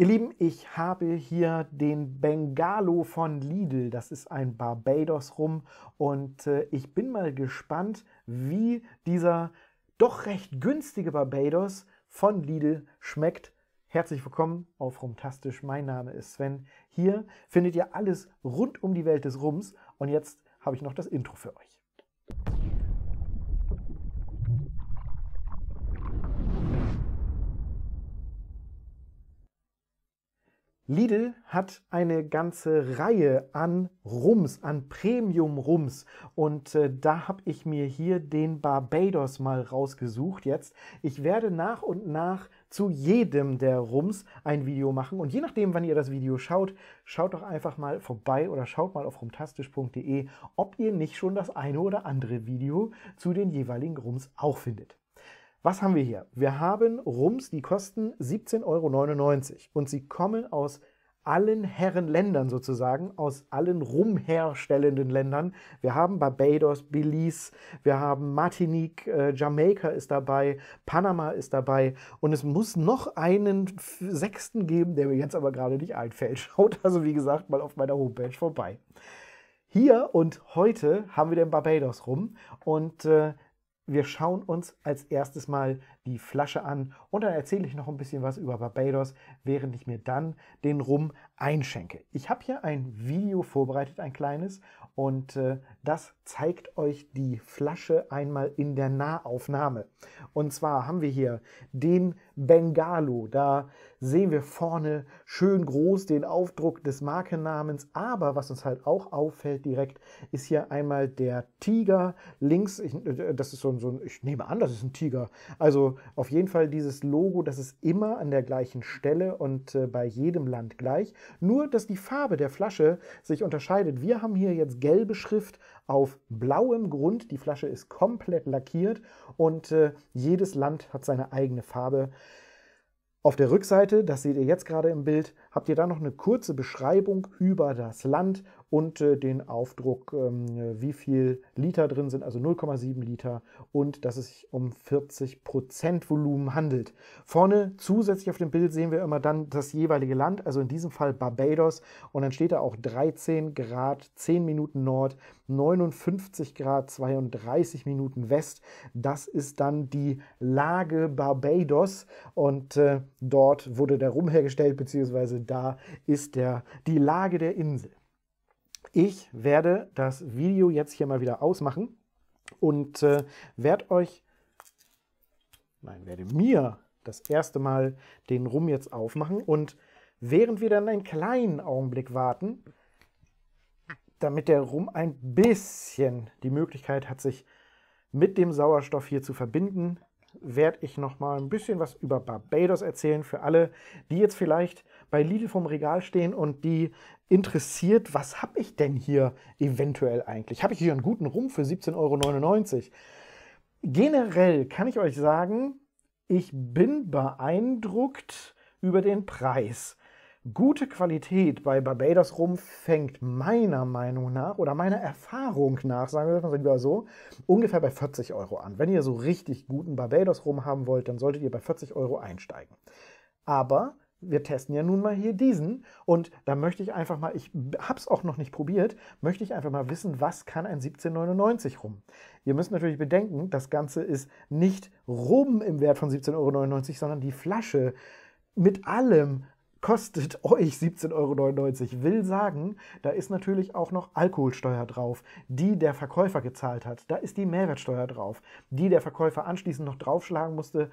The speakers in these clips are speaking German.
Ihr Lieben, ich habe hier den Bengalo von Lidl. Das ist ein Barbados rum und äh, ich bin mal gespannt, wie dieser doch recht günstige Barbados von Lidl schmeckt. Herzlich willkommen auf Rumtastisch. Mein Name ist Sven. Hier findet ihr alles rund um die Welt des Rums und jetzt habe ich noch das Intro für euch. Lidl hat eine ganze Reihe an Rums, an Premium-Rums. Und äh, da habe ich mir hier den Barbados mal rausgesucht jetzt. Ich werde nach und nach zu jedem der Rums ein Video machen. Und je nachdem, wann ihr das Video schaut, schaut doch einfach mal vorbei oder schaut mal auf rumtastisch.de, ob ihr nicht schon das eine oder andere Video zu den jeweiligen Rums auch findet. Was haben wir hier? Wir haben Rums, die kosten 17,99 Euro und sie kommen aus allen Herrenländern sozusagen, aus allen rumherstellenden Ländern. Wir haben Barbados, Belize, wir haben Martinique, äh, Jamaika ist dabei, Panama ist dabei und es muss noch einen sechsten geben, der mir jetzt aber gerade nicht einfällt. Schaut also wie gesagt mal auf meiner Homepage vorbei. Hier und heute haben wir den Barbados rum und äh, wir schauen uns als erstes mal die Flasche an und dann erzähle ich noch ein bisschen was über Barbados, während ich mir dann den Rum einschenke. Ich habe hier ein Video vorbereitet, ein kleines, und äh, das zeigt euch die Flasche einmal in der Nahaufnahme. Und zwar haben wir hier den Bengalo. Da sehen wir vorne schön groß den Aufdruck des Markennamens. Aber was uns halt auch auffällt direkt, ist hier einmal der Tiger links. Ich, äh, das ist so ein, so ein ich nehme an, das ist ein Tiger. Also auf jeden Fall dieses Logo, das ist immer an der gleichen Stelle und äh, bei jedem Land gleich. Nur, dass die Farbe der Flasche sich unterscheidet. Wir haben hier jetzt gelbe Schrift auf blauem Grund. Die Flasche ist komplett lackiert und äh, jedes Land hat seine eigene Farbe. Auf der Rückseite, das seht ihr jetzt gerade im Bild, habt ihr da noch eine kurze Beschreibung über das Land und äh, den Aufdruck, ähm, wie viel Liter drin sind, also 0,7 Liter und dass es sich um 40 Prozent Volumen handelt. Vorne zusätzlich auf dem Bild sehen wir immer dann das jeweilige Land, also in diesem Fall Barbados und dann steht da auch 13 Grad 10 Minuten Nord, 59 Grad 32 Minuten West. Das ist dann die Lage Barbados und äh, dort wurde der Rum hergestellt, beziehungsweise da ist der, die Lage der Insel. Ich werde das Video jetzt hier mal wieder ausmachen und äh, werde euch, nein, werde mir das erste Mal den Rum jetzt aufmachen und während wir dann einen kleinen Augenblick warten, damit der Rum ein bisschen die Möglichkeit hat, sich mit dem Sauerstoff hier zu verbinden, werde ich noch mal ein bisschen was über Barbados erzählen für alle, die jetzt vielleicht bei Lidl vom Regal stehen und die interessiert, was habe ich denn hier eventuell eigentlich? Habe ich hier einen guten Rum für 17,99 Euro? Generell kann ich euch sagen, ich bin beeindruckt über den Preis gute Qualität bei Barbados Rum fängt meiner Meinung nach oder meiner Erfahrung nach, sagen wir mal so, ungefähr bei 40 Euro an. Wenn ihr so richtig guten Barbados Rum haben wollt, dann solltet ihr bei 40 Euro einsteigen. Aber wir testen ja nun mal hier diesen und da möchte ich einfach mal, ich habe es auch noch nicht probiert, möchte ich einfach mal wissen, was kann ein 1799 rum? Ihr müsst natürlich bedenken, das Ganze ist nicht rum im Wert von 17,99 Euro, sondern die Flasche mit allem kostet euch 17,99 Euro. Will sagen, da ist natürlich auch noch Alkoholsteuer drauf, die der Verkäufer gezahlt hat. Da ist die Mehrwertsteuer drauf, die der Verkäufer anschließend noch draufschlagen musste.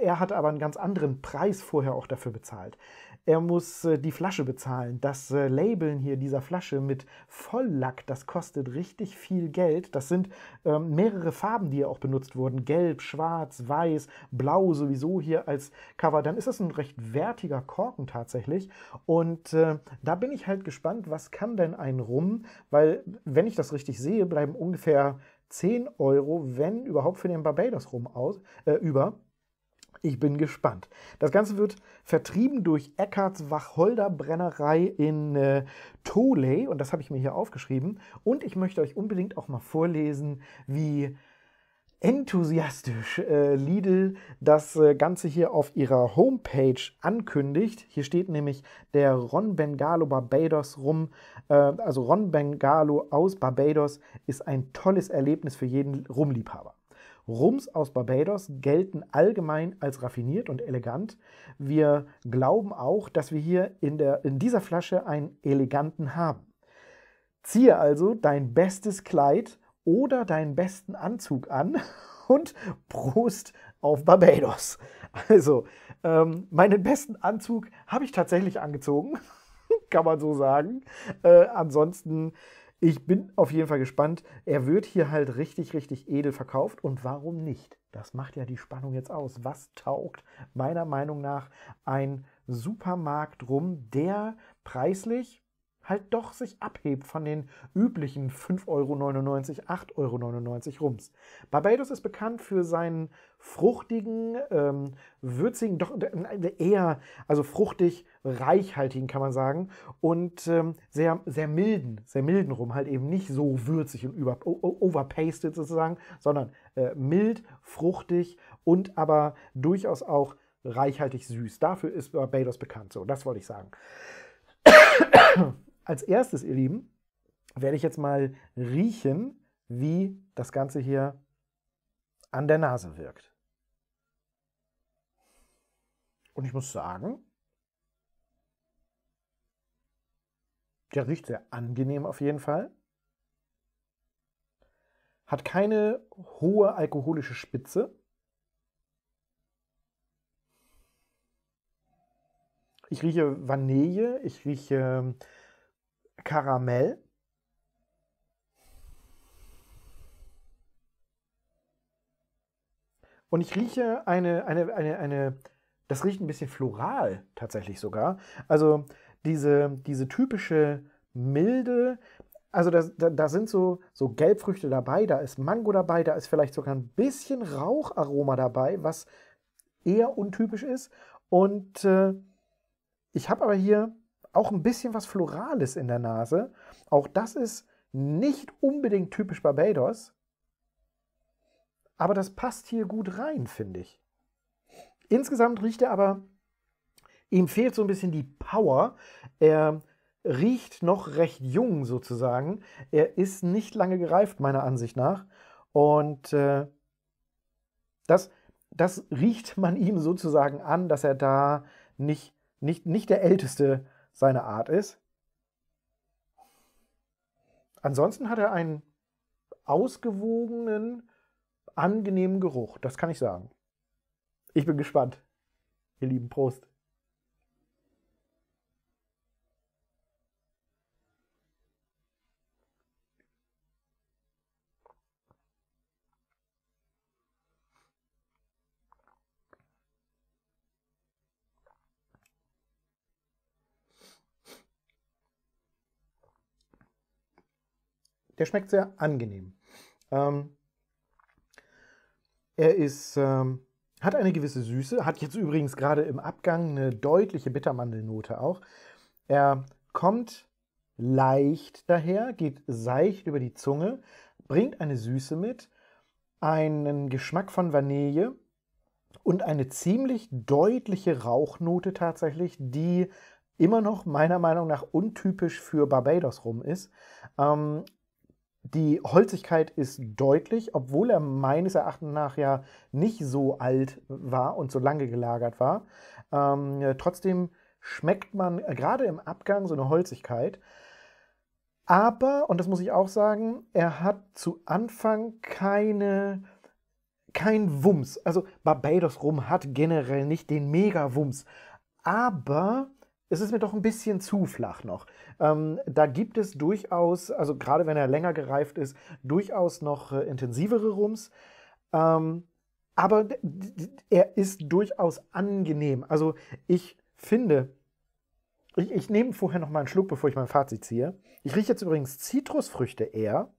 Er hat aber einen ganz anderen Preis vorher auch dafür bezahlt. Er muss äh, die Flasche bezahlen. Das äh, Labeln hier dieser Flasche mit Volllack, das kostet richtig viel Geld. Das sind ähm, mehrere Farben, die ja auch benutzt wurden. Gelb, schwarz, weiß, blau sowieso hier als Cover. Dann ist das ein recht wertiger Korkentag tatsächlich. Und äh, da bin ich halt gespannt, was kann denn ein Rum? Weil, wenn ich das richtig sehe, bleiben ungefähr 10 Euro, wenn überhaupt, für den Barbados Rum aus, äh, über. Ich bin gespannt. Das Ganze wird vertrieben durch Eckarts Wacholder Brennerei in äh, Toley und das habe ich mir hier aufgeschrieben. Und ich möchte euch unbedingt auch mal vorlesen, wie enthusiastisch äh, Lidl das äh, Ganze hier auf ihrer Homepage ankündigt. Hier steht nämlich der Ron Bengalo Barbados rum. Äh, also Ron Bengalo aus Barbados ist ein tolles Erlebnis für jeden Rumliebhaber. Rums aus Barbados gelten allgemein als raffiniert und elegant. Wir glauben auch, dass wir hier in, der, in dieser Flasche einen eleganten haben. Ziehe also dein bestes Kleid oder deinen besten Anzug an und Prost auf Barbados. Also, ähm, meinen besten Anzug habe ich tatsächlich angezogen, kann man so sagen. Äh, ansonsten, ich bin auf jeden Fall gespannt. Er wird hier halt richtig, richtig edel verkauft und warum nicht? Das macht ja die Spannung jetzt aus. Was taugt meiner Meinung nach ein Supermarkt rum, der preislich halt doch sich abhebt von den üblichen 5,99 Euro, 8,99 Euro Rums. Barbados ist bekannt für seinen fruchtigen, ähm, würzigen, doch äh, eher, also fruchtig, reichhaltigen, kann man sagen, und ähm, sehr, sehr milden, sehr milden Rum, halt eben nicht so würzig und über, overpasted sozusagen, sondern äh, mild, fruchtig und aber durchaus auch reichhaltig süß. Dafür ist Barbados bekannt, so, das wollte ich sagen. Als erstes, ihr Lieben, werde ich jetzt mal riechen, wie das Ganze hier an der Nase wirkt. Und ich muss sagen, der riecht sehr angenehm auf jeden Fall. Hat keine hohe alkoholische Spitze. Ich rieche Vanille, ich rieche Karamell. Und ich rieche eine, eine, eine, eine, das riecht ein bisschen floral tatsächlich sogar. Also diese, diese typische Milde, also da, da, da, sind so, so Gelbfrüchte dabei, da ist Mango dabei, da ist vielleicht sogar ein bisschen Raucharoma dabei, was eher untypisch ist. Und äh, ich habe aber hier auch ein bisschen was Florales in der Nase. Auch das ist nicht unbedingt typisch Barbados, aber das passt hier gut rein, finde ich. Insgesamt riecht er aber, ihm fehlt so ein bisschen die Power. Er riecht noch recht jung sozusagen. Er ist nicht lange gereift, meiner Ansicht nach. Und äh, das, das riecht man ihm sozusagen an, dass er da nicht, nicht, nicht der Älteste seine Art ist. Ansonsten hat er einen ausgewogenen, angenehmen Geruch, das kann ich sagen. Ich bin gespannt. Ihr lieben Prost. Der schmeckt sehr angenehm. Ähm, er ist, ähm, hat eine gewisse Süße, hat jetzt übrigens gerade im Abgang eine deutliche Bittermandelnote auch. Er kommt leicht daher, geht seicht über die Zunge, bringt eine Süße mit, einen Geschmack von Vanille und eine ziemlich deutliche Rauchnote tatsächlich, die immer noch meiner Meinung nach untypisch für Barbados rum ist. Ähm, die Holzigkeit ist deutlich, obwohl er meines Erachtens nach ja nicht so alt war und so lange gelagert war. Ähm, trotzdem schmeckt man äh, gerade im Abgang so eine Holzigkeit. Aber, und das muss ich auch sagen, er hat zu Anfang keine, kein Wumms. Also Barbados Rum hat generell nicht den Mega-Wumms. Aber es ist mir doch ein bisschen zu flach noch. Ähm, da gibt es durchaus, also gerade wenn er länger gereift ist, durchaus noch äh, intensivere Rums. Ähm, aber er ist durchaus angenehm. Also ich finde, ich, ich nehme vorher noch mal einen Schluck, bevor ich mein Fazit ziehe. Ich rieche jetzt übrigens Zitrusfrüchte eher.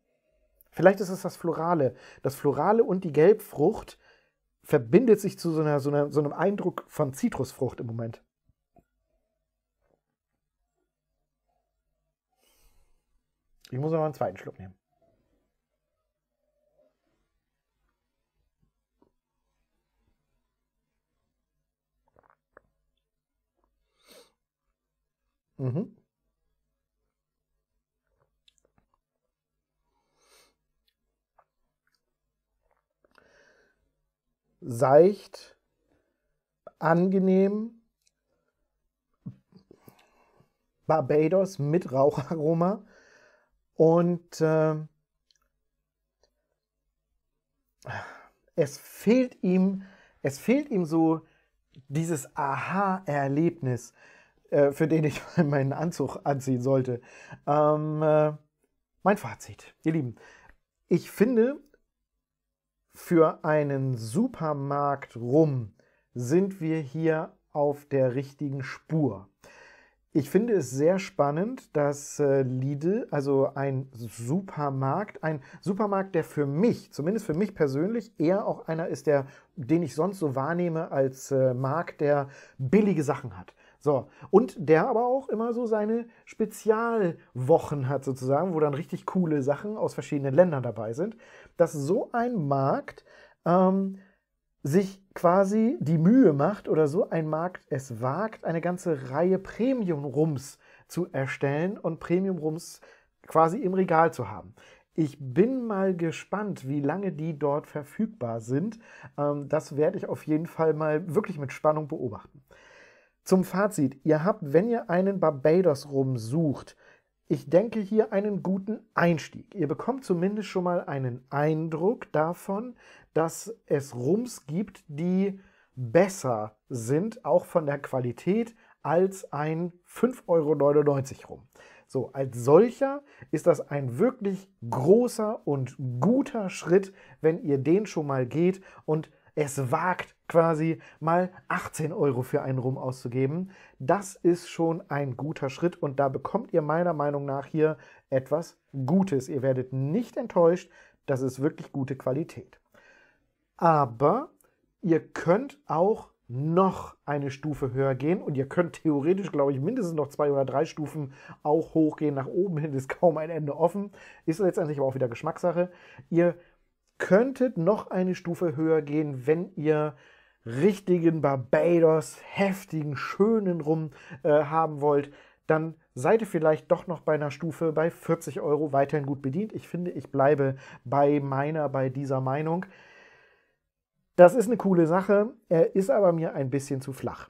Vielleicht ist es das Florale. Das Florale und die Gelbfrucht verbindet sich zu so, einer, so, einer, so einem Eindruck von Zitrusfrucht im Moment. Ich muss aber einen zweiten Schluck nehmen. Mhm. Seicht, angenehm, Barbados mit Raucharoma und äh, es fehlt ihm, es fehlt ihm so dieses Aha-Erlebnis, äh, für den ich meinen Anzug anziehen sollte. Ähm, äh, mein Fazit, ihr Lieben. Ich finde, für einen Supermarkt rum sind wir hier auf der richtigen Spur. Ich finde es sehr spannend, dass äh, Lidl, also ein Supermarkt, ein Supermarkt, der für mich, zumindest für mich persönlich, eher auch einer ist, der, den ich sonst so wahrnehme als äh, Markt, der billige Sachen hat. So, und der aber auch immer so seine Spezialwochen hat, sozusagen, wo dann richtig coole Sachen aus verschiedenen Ländern dabei sind, dass so ein Markt ähm, sich quasi die Mühe macht oder so ein Markt es wagt, eine ganze Reihe Premium-Rums zu erstellen und Premium-Rums quasi im Regal zu haben. Ich bin mal gespannt, wie lange die dort verfügbar sind. Ähm, das werde ich auf jeden Fall mal wirklich mit Spannung beobachten. Zum Fazit, ihr habt, wenn ihr einen Barbados rum sucht, ich denke hier einen guten Einstieg. Ihr bekommt zumindest schon mal einen Eindruck davon, dass es Rums gibt, die besser sind, auch von der Qualität, als ein 5,99 Euro Rum. So, als solcher ist das ein wirklich großer und guter Schritt, wenn ihr den schon mal geht und es wagt quasi mal 18 Euro für einen Rum auszugeben. Das ist schon ein guter Schritt und da bekommt ihr meiner Meinung nach hier etwas Gutes. Ihr werdet nicht enttäuscht, das ist wirklich gute Qualität. Aber ihr könnt auch noch eine Stufe höher gehen und ihr könnt theoretisch, glaube ich, mindestens noch zwei oder drei Stufen auch hochgehen. Nach oben hin ist kaum ein Ende offen. Ist letztendlich aber auch wieder Geschmackssache. Ihr könntet noch eine Stufe höher gehen, wenn ihr richtigen Barbados, heftigen, schönen Rum äh, haben wollt. Dann seid ihr vielleicht doch noch bei einer Stufe bei 40 Euro weiterhin gut bedient. Ich finde, ich bleibe bei meiner, bei dieser Meinung. Das ist eine coole Sache, er ist aber mir ein bisschen zu flach.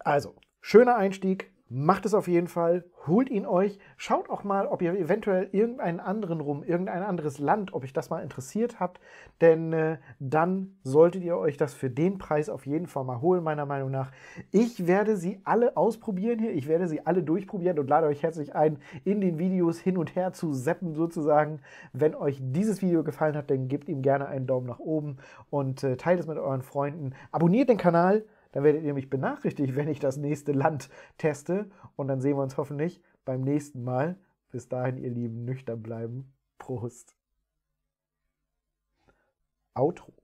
Also, schöner Einstieg, Macht es auf jeden Fall, holt ihn euch, schaut auch mal, ob ihr eventuell irgendeinen anderen rum, irgendein anderes Land, ob euch das mal interessiert habt, denn äh, dann solltet ihr euch das für den Preis auf jeden Fall mal holen, meiner Meinung nach. Ich werde sie alle ausprobieren hier, ich werde sie alle durchprobieren und lade euch herzlich ein, in den Videos hin und her zu seppen sozusagen. Wenn euch dieses Video gefallen hat, dann gebt ihm gerne einen Daumen nach oben und äh, teilt es mit euren Freunden. Abonniert den Kanal, dann werdet ihr mich benachrichtigt, wenn ich das nächste Land teste. Und dann sehen wir uns hoffentlich beim nächsten Mal. Bis dahin, ihr Lieben, nüchtern bleiben. Prost. Outro.